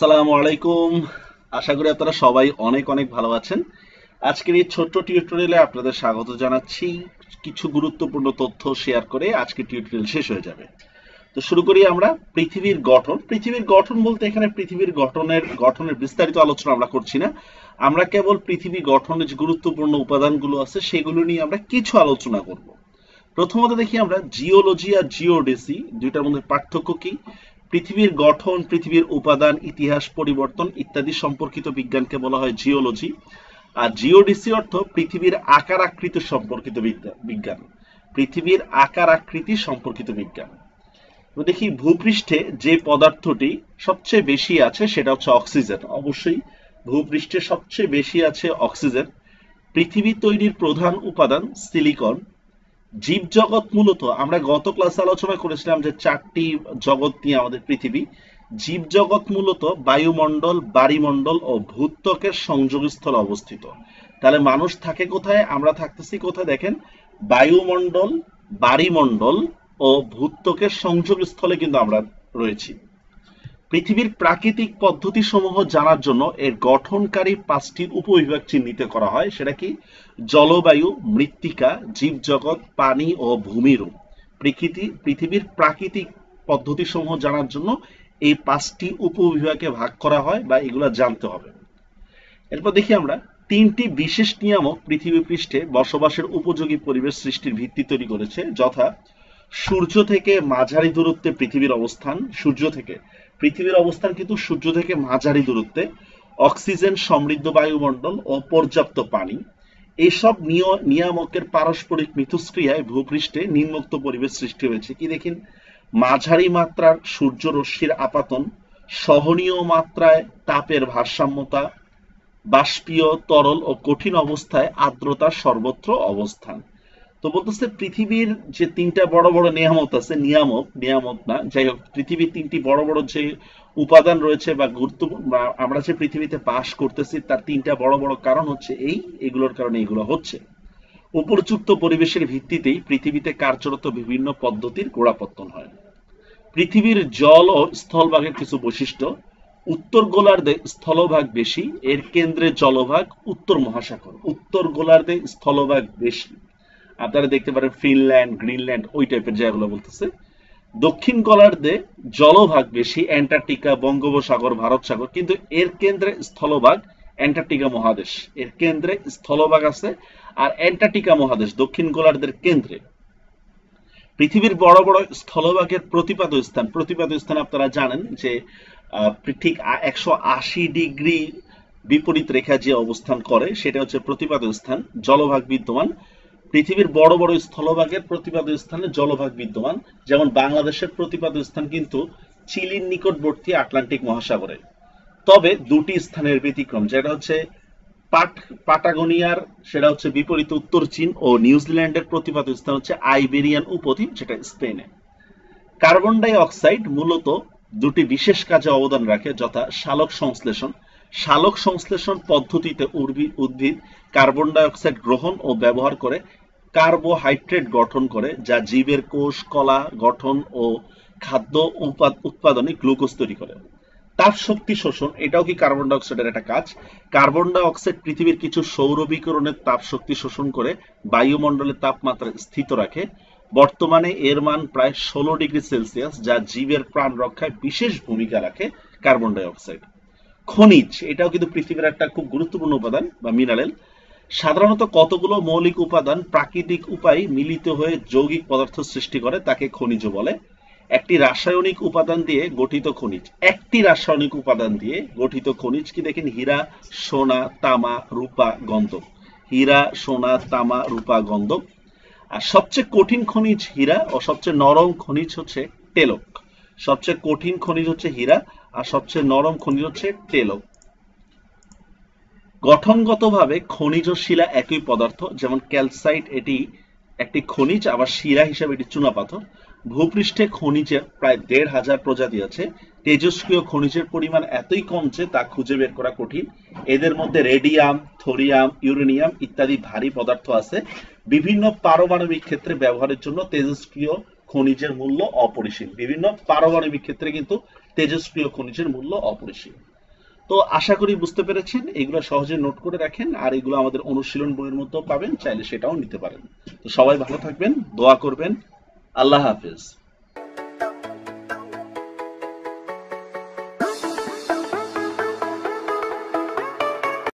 আসসালামু আলাইকুম আশা করি আপনারা সবাই অনেক অনেক ভালো আছেন আজকের এই ছোট্ট টিউটোরিয়ালে আপনাদের স্বাগত জানাচ্ছি কিছু গুরুত্বপূর্ণ তথ্য শেয়ার করে আজকে টিউটোরিয়াল শেষ হয়ে যাবে তো শুরু করি আমরা পৃথিবীর গঠন পৃথিবীর গঠন বলতে এখানে পৃথিবীর গঠনের গঠনের বিস্তারিত আলোচনা আমরা করছি না আমরা কেবল পৃথিবী গঠনের যে গুরুত্বপূর্ণ উপাদানগুলো আছে সেগুলো নিয়ে আমরা কিছু আলোচনা করব প্রথমত দেখি আমরা জিওলজি আর জিওডেসি দুইটার মধ্যে পার্থক্য কি পৃথিবীর গঠন পৃথিবীর উপাদান ইতিহাস পরিবর্তন ইত্যাদি সম্পর্কিত বিজ্ঞানকে বলা হয় জিওলজি আর জিওডিসি অর্থ পৃথিবীর আকার আকৃতি সম্পর্কিত বিজ্ঞান পৃথিবীর আকার আকৃতি সম্পর্কিত বিজ্ঞান দেখি ভূপৃষ্ঠে যে পদার্থটি সবচেয়ে বেশি আছে সেটা হচ্ছে অক্সিজেন অবশ্যই ভূপৃষ্ঠে সবচেয়ে বেশি আছে অক্সিজেন পৃথিবী তৈরির প্রধান উপাদান সিলিকন জীব জগৎ মূলত আমরা গত ক্লাসে আলোচনা করেছিলাম যে চারটি জগৎ নিয়ে আমাদের পৃথিবী জীব জগৎ মূলত বায়ুমণ্ডল বাড়িমণ্ডল ও ভূত্বকের সংযোগস্থলে অবস্থিত তাহলে মানুষ থাকে কোথায় আমরা থাকতেছি কোথায় দেখেন বায়ুমণ্ডল বাড়িমণ্ডল ও ভূত্বকের সংযোগস্থলে কিন্তু আমরা রয়েছি পৃথিবীর প্রাকৃতিক পদ্ধতি সমূহ জানার জন্য এর গঠনকারী পাঁচটি উপবিভাগ চিহ্নিত করা হয় সেটা কি জলবায়ু মৃত্তিকা জীবজগৎ পানি ও ভূমিরূপ প্রকৃতি পৃথিবীর প্রাকৃতিক পদ্ধতি সমূহ জানার জন্য এই পাঁচটি উপবিভাগে ভাগ করা হয় বা এগুলো জানতে হবে এরপর দেখি আমরা তিনটি বিশেষ নিয়ামক পৃথিবী পৃষ্ঠে বসবাসের উপযোগী পরিবেশ সৃষ্টির ভিত্তি তৈরি করেছে যথা সূর্য থেকে মাঝারি দূরত্বে পৃথিবীর অবস্থান সূর্য থেকে পৃথিবীর অবস্থান কিন্তু সূর্য থেকে মাঝারি দূরত্বে অক্সিজেন সমৃদ্ধ বায়ুমণ্ডল ও পর্যাপ্ত পানি এইসব নিয়ামকের পারস্পরিক মিথস্ক্রিয়ায় ভূপৃষ্ঠে নিম্নোক্ত পরিবেশ সৃষ্টি হয়েছে কি দেখেন মাঝারি মাত্রার সূর্য রশ্মির আপাতন সহনীয় মাত্রায় তাপের ভারসাম্যতা বাষ্পীয় তরল ও কঠিন অবস্থায় আর্দ্রতা সর্বত্র অবস্থান তো বলতেছে পৃথিবীর যে তিনটা বড় বড় নিয়ামত আছে নিয়ামত নিয়ামত না যাই হোক পৃথিবীর তিনটি বড় বড় যে উপাদান রয়েছে বা গুরুত্বপূর্ণ আমরা যে পৃথিবীতে বাস করতেছি তার তিনটা বড় বড় কারণ হচ্ছে এই এগুলোর কারণে এগুলো হচ্ছে উপরযুক্ত পরিবেশের ভিত্তিতেই পৃথিবীতে কার্যরত বিভিন্ন পদ্ধতির গোড়াপত্তন হয় পৃথিবীর জল ও স্থলভাগের কিছু বৈশিষ্ট্য উত্তর গোলার্ধে স্থলভাগ বেশি এর কেন্দ্রে জলভাগ উত্তর মহাসাগর উত্তর গোলার্ধে স্থলভাগ বেশি আপনারা দেখতে পারেন ফিনল্যান্ড গ্রিনল্যান্ড ওই টাইপের জায়গাগুলো বলতেছে দক্ষিণ গোলার্ধে জলভাগ বেশি অ্যান্টার্কটিকা বঙ্গোপসাগর ভারত সাগর কিন্তু এর কেন্দ্রে স্থলভাগ অ্যান্টার্কটিকা মহাদেশ এর কেন্দ্রে স্থলভাগ আছে আর অ্যান্টার্কটিকা মহাদেশ দক্ষিণ গোলার্ধের কেন্দ্রে পৃথিবীর বড় বড় স্থলভাগের প্রতিপাদ স্থান প্রতিপাদ স্থান আপনারা জানেন যে ঠিক একশো আশি ডিগ্রি বিপরীত রেখা যে অবস্থান করে সেটা হচ্ছে প্রতিপাদ স্থান জলভাগ বিদ্যমান পৃথিবীর বড় বড় স্থলভাগের প্রতিপাদ স্থানে জলভাগ বিদ্যমান যেমন বাংলাদেশের প্রতিপাদ স্থান কিন্তু চিলির নিকটবর্তী আটলান্টিক মহাসাগরে তবে দুটি স্থানের ব্যতিক্রম যেটা হচ্ছে পাট পাটাগোনিয়ার সেটা হচ্ছে বিপরীত উত্তর চীন ও নিউজিল্যান্ডের প্রতিপাদ স্থান হচ্ছে আইবেরিয়ান উপদ্বীপ যেটা স্পেনে কার্বন ডাই অক্সাইড মূলত দুটি বিশেষ কাজে অবদান রাখে যথা সালক সংশ্লেষণ সালোক সংশ্লেষণ পদ্ধতিতে উদ্ভিদ কার্বন ডাইঅক্সাইড গ্রহণ ও ব্যবহার করে কার্বোহাইড্রেট গঠন করে যা জীবের কোষ কলা গঠন ও খাদ্য উৎপাদনে গ্লুকোজ তৈরি করে তাপ শক্তি শোষণ এটাও কি কার্বন ডাইঅক্সাইডের একটা কাজ কার্বন ডাইঅক্সাইড পৃথিবীর কিছু সৌর বিকিরণের তাপ শক্তি শোষণ করে বায়ুমণ্ডলের তাপমাত্রা স্থিত রাখে বর্তমানে এর মান প্রায় ষোলো ডিগ্রি সেলসিয়াস যা জীবের প্রাণ রক্ষায় বিশেষ ভূমিকা রাখে কার্বন ডাইঅক্সাইড খনিজ এটাও কিন্তু পৃথিবীর একটা খুব গুরুত্বপূর্ণ উপাদান বা মিনারেল সাধারণত কতগুলো মৌলিক উপাদান প্রাকৃতিক উপায় মিলিত হয়ে যৌগিক পদার্থ সৃষ্টি করে তাকে খনিজ বলে একটি রাসায়নিক উপাদান দিয়ে গঠিত খনিজ একটি রাসায়নিক উপাদান দিয়ে গঠিত খনিজ কি দেখেন হীরা সোনা তামা রূপা গন্ধক হীরা সোনা তামা রূপা গন্ধক আর সবচেয়ে কঠিন খনিজ হীরা ও সবচেয়ে নরম খনিজ হচ্ছে টেলক সবচেয়ে কঠিন খনিজ হচ্ছে হীরা আর সবচেয়ে নরম খনিজ হচ্ছে টেলো গঠনগতভাবে খনিজ শিলা একই পদার্থ যেমন ক্যালসাইট এটি একটি খনিজ আবার শিলা হিসেবে এটি চুনাপাথর ভূপৃষ্ঠে খনিজের প্রায় দেড় হাজার প্রজাতি আছে তেজস্ক্রিয় খনিজের পরিমাণ এতই কম যে তা খুঁজে বের করা কঠিন এদের মধ্যে রেডিয়াম থোরিয়াম ইউরেনিয়াম ইত্যাদি ভারী পদার্থ আছে বিভিন্ন পারমাণবিক ক্ষেত্রে ব্যবহারের জন্য তেজস্ক্রিয় খনিজের মূল্য অপরিসীম বিভিন্ন পারমাণবিক ক্ষেত্রে কিন্তু তেজস্ক্রিয় খনিজের মূল্য অপরিসীম তো আশা করি বুঝতে পেরেছেন এগুলো সহজে নোট করে রাখেন আর এগুলো আমাদের অনুশীলন বইয়ের মতো পাবেন চাইলে সেটাও নিতে পারেন তো সবাই ভালো থাকবেন দোয়া করবেন আল্লাহ হাফেজ